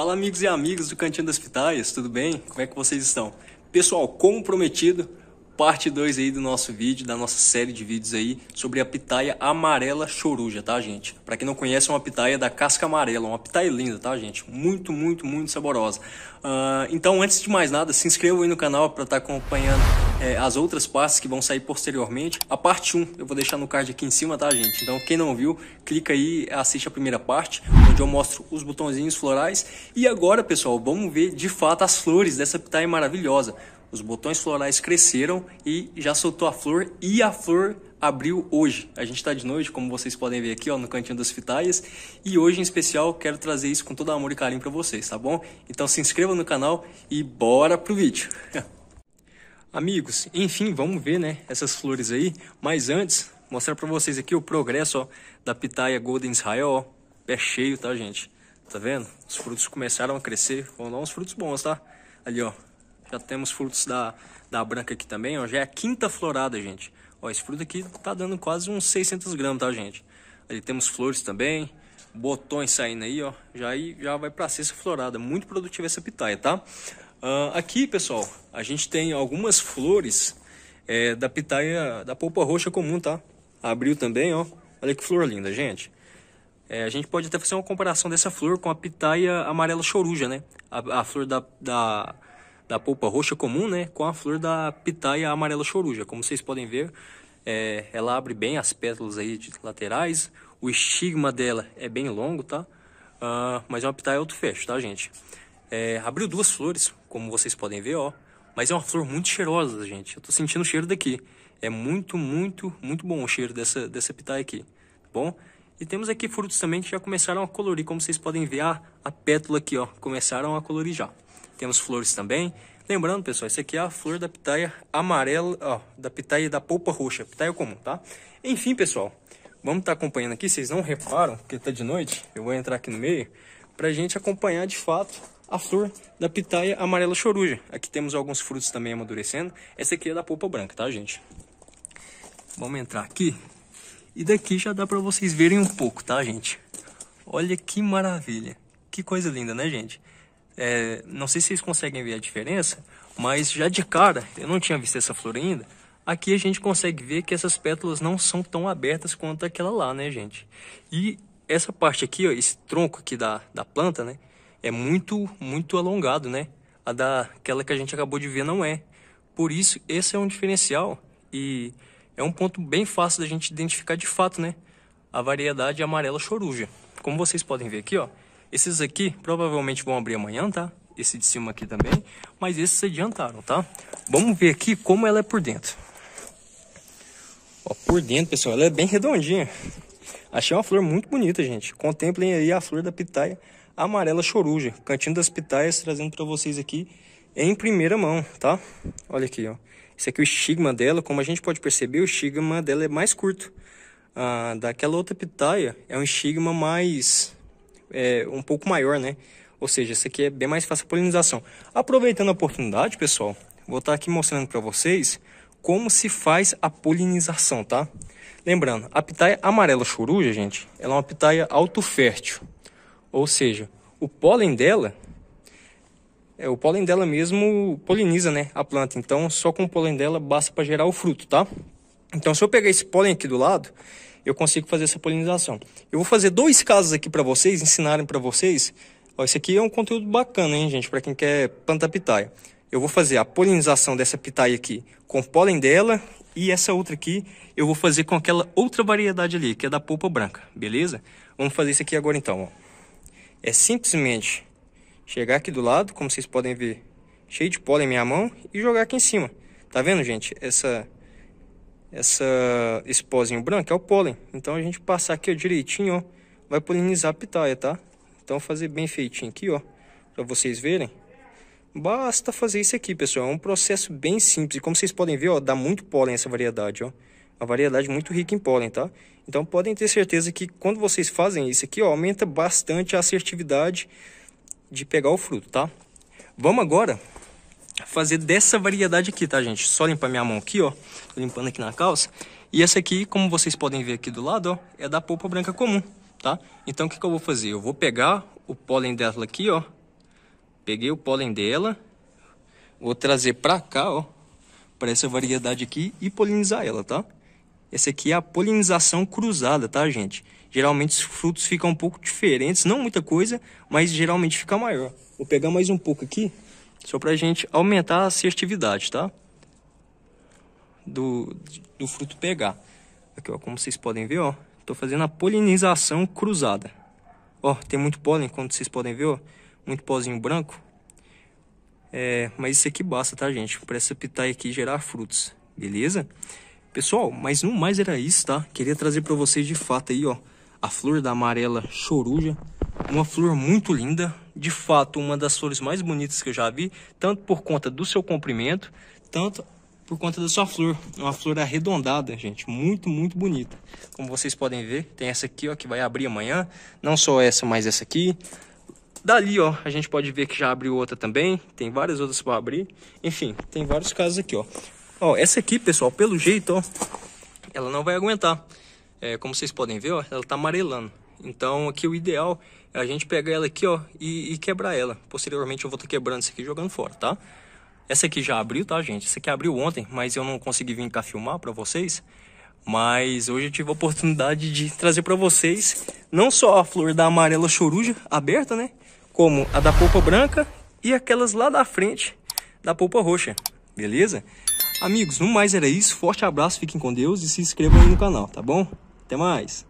Fala amigos e amigas do Cantinho das Pitaias, tudo bem? Como é que vocês estão? Pessoal comprometido parte 2 aí do nosso vídeo, da nossa série de vídeos aí sobre a pitaia amarela choruja, tá, gente? Para quem não conhece, é uma pitaia da casca amarela, uma pitaia linda, tá, gente? Muito, muito, muito saborosa. Uh, então, antes de mais nada, se inscreva aí no canal para estar tá acompanhando é, as outras partes que vão sair posteriormente. A parte 1 eu vou deixar no card aqui em cima, tá, gente? Então, quem não viu, clica aí, assiste a primeira parte, onde eu mostro os botõezinhos florais. E agora, pessoal, vamos ver de fato as flores dessa pitaia maravilhosa. Os botões florais cresceram e já soltou a flor e a flor abriu hoje. A gente está de noite, como vocês podem ver aqui ó, no cantinho das fitalhas. E hoje, em especial, quero trazer isso com todo amor e carinho para vocês, tá bom? Então se inscreva no canal e bora pro vídeo! Amigos, enfim, vamos ver né, essas flores aí. Mas antes, mostrar para vocês aqui o progresso ó, da pitaia Golden Israel. Ó, pé cheio, tá, gente? Tá vendo? Os frutos começaram a crescer. Vão dar uns frutos bons, tá? Ali, ó. Já temos frutos da, da branca aqui também, ó. Já é a quinta florada, gente. Ó, esse fruto aqui tá dando quase uns 600 gramas, tá, gente? Ali temos flores também, botões saindo aí, ó. Já, aí, já vai pra sexta florada. Muito produtiva essa pitaia, tá? Uh, aqui, pessoal, a gente tem algumas flores é, da pitaia, da polpa roxa comum, tá? Abriu também, ó. Olha que flor linda, gente. É, a gente pode até fazer uma comparação dessa flor com a pitaia amarela choruja, né? A, a flor da, da da polpa roxa comum, né, com a flor da pitaia amarela choruja. Como vocês podem ver, é, ela abre bem as pétalas aí de laterais. O estigma dela é bem longo, tá? Uh, mas é uma pitaia alto fecho tá, gente? É, abriu duas flores, como vocês podem ver, ó. Mas é uma flor muito cheirosa, gente. Eu tô sentindo o cheiro daqui. É muito, muito, muito bom o cheiro dessa, dessa pitaia aqui, tá bom? E temos aqui frutos também que já começaram a colorir, como vocês podem ver a, a pétala aqui, ó. Começaram a colorir já. Temos flores também. Lembrando, pessoal, isso aqui é a flor da pitaia amarela, ó, da pitaia da polpa roxa, pitaia comum, tá? Enfim, pessoal, vamos estar tá acompanhando aqui, vocês não reparam, porque tá de noite, eu vou entrar aqui no meio, pra gente acompanhar de fato a flor da pitaia amarela choruja. Aqui temos alguns frutos também amadurecendo. Essa aqui é da polpa branca, tá, gente? Vamos entrar aqui. E daqui já dá para vocês verem um pouco, tá, gente? Olha que maravilha. Que coisa linda, né, gente? É, não sei se vocês conseguem ver a diferença, mas já de cara, eu não tinha visto essa flor ainda, aqui a gente consegue ver que essas pétalas não são tão abertas quanto aquela lá, né, gente? E essa parte aqui, ó, esse tronco aqui da, da planta, né, é muito, muito alongado, né? A daquela que a gente acabou de ver não é. Por isso, esse é um diferencial e é um ponto bem fácil da gente identificar de fato, né? A variedade amarela choruja. Como vocês podem ver aqui, ó, esses aqui provavelmente vão abrir amanhã, tá? Esse de cima aqui também, mas esses adiantaram, tá? Vamos ver aqui como ela é por dentro. Ó, por dentro, pessoal, ela é bem redondinha. Achei uma flor muito bonita, gente. Contemplem aí a flor da pitaia amarela choruja. Cantinho das pitaias, trazendo para vocês aqui em primeira mão, tá? Olha aqui, ó. Esse aqui é o estigma dela. Como a gente pode perceber, o estigma dela é mais curto. Ah, daquela outra pitaia é um estigma mais é, um pouco maior, né? Ou seja, esse aqui é bem mais fácil a polinização. Aproveitando a oportunidade, pessoal, vou estar tá aqui mostrando para vocês como se faz a polinização, tá? Lembrando, a pitaia amarela choruja, gente, ela é uma pitaia autofértil. Ou seja, o pólen dela é o pólen dela mesmo poliniza, né, a planta. Então, só com o pólen dela basta para gerar o fruto, tá? Então, se eu pegar esse pólen aqui do lado eu consigo fazer essa polinização. Eu vou fazer dois casos aqui para vocês, ensinarem para vocês. Ó, esse aqui é um conteúdo bacana, hein, gente, para quem quer plantar pitaia. Eu vou fazer a polinização dessa pitaia aqui com pólen dela e essa outra aqui eu vou fazer com aquela outra variedade ali, que é da polpa branca, beleza? Vamos fazer isso aqui agora então, ó. É simplesmente chegar aqui do lado, como vocês podem ver, cheio de pólen minha mão e jogar aqui em cima. Tá vendo, gente? Essa essa, esse pozinho branco é o pólen. Então a gente passar aqui ó, direitinho, ó, vai polinizar a pitaia, tá? Então fazer bem feitinho aqui, ó, para vocês verem. Basta fazer isso aqui, pessoal. É um processo bem simples. E como vocês podem ver, ó, dá muito pólen essa variedade, ó. Uma variedade muito rica em pólen, tá? Então podem ter certeza que quando vocês fazem isso aqui, ó, aumenta bastante a assertividade de pegar o fruto, tá? Vamos agora fazer dessa variedade aqui, tá, gente? Só limpar minha mão aqui, ó. Tô limpando aqui na calça. E essa aqui, como vocês podem ver aqui do lado, ó, é da polpa branca comum, tá? Então, o que, que eu vou fazer? Eu vou pegar o pólen dela aqui, ó. Peguei o pólen dela. Vou trazer pra cá, ó. Pra essa variedade aqui e polinizar ela, tá? Essa aqui é a polinização cruzada, tá, gente? Geralmente os frutos ficam um pouco diferentes, não muita coisa, mas geralmente fica maior. Vou pegar mais um pouco aqui só para a gente aumentar a assertividade, tá? Do, do fruto pegar. Aqui, ó, como vocês podem ver, ó, tô fazendo a polinização cruzada. Ó, tem muito pólen, como vocês podem ver, ó, muito pozinho branco. É, mas isso aqui basta, tá, gente? Para essa pitaia aqui gerar frutos, beleza? Pessoal, mas no mais era isso, tá? Queria trazer para vocês de fato aí, ó, a flor da amarela choruja. Uma flor muito linda, de fato uma das flores mais bonitas que eu já vi, tanto por conta do seu comprimento, tanto por conta da sua flor. É uma flor arredondada, gente, muito, muito bonita. Como vocês podem ver, tem essa aqui, ó, que vai abrir amanhã. Não só essa, mas essa aqui. Dali, ó, a gente pode ver que já abriu outra também. Tem várias outras para abrir. Enfim, tem vários casos aqui, ó. Ó, essa aqui, pessoal, pelo jeito, ó, ela não vai aguentar. É, como vocês podem ver, ó, ela tá amarelando. Então aqui o ideal é a gente pegar ela aqui ó e, e quebrar ela. Posteriormente eu vou estar tá quebrando isso aqui jogando fora, tá? Essa aqui já abriu, tá gente? Essa aqui abriu ontem, mas eu não consegui vir cá filmar para vocês. Mas hoje eu tive a oportunidade de trazer para vocês não só a flor da amarela choruja aberta, né? Como a da polpa branca e aquelas lá da frente da polpa roxa, beleza? Amigos, no mais era isso. Forte abraço, fiquem com Deus e se inscrevam aí no canal, tá bom? Até mais!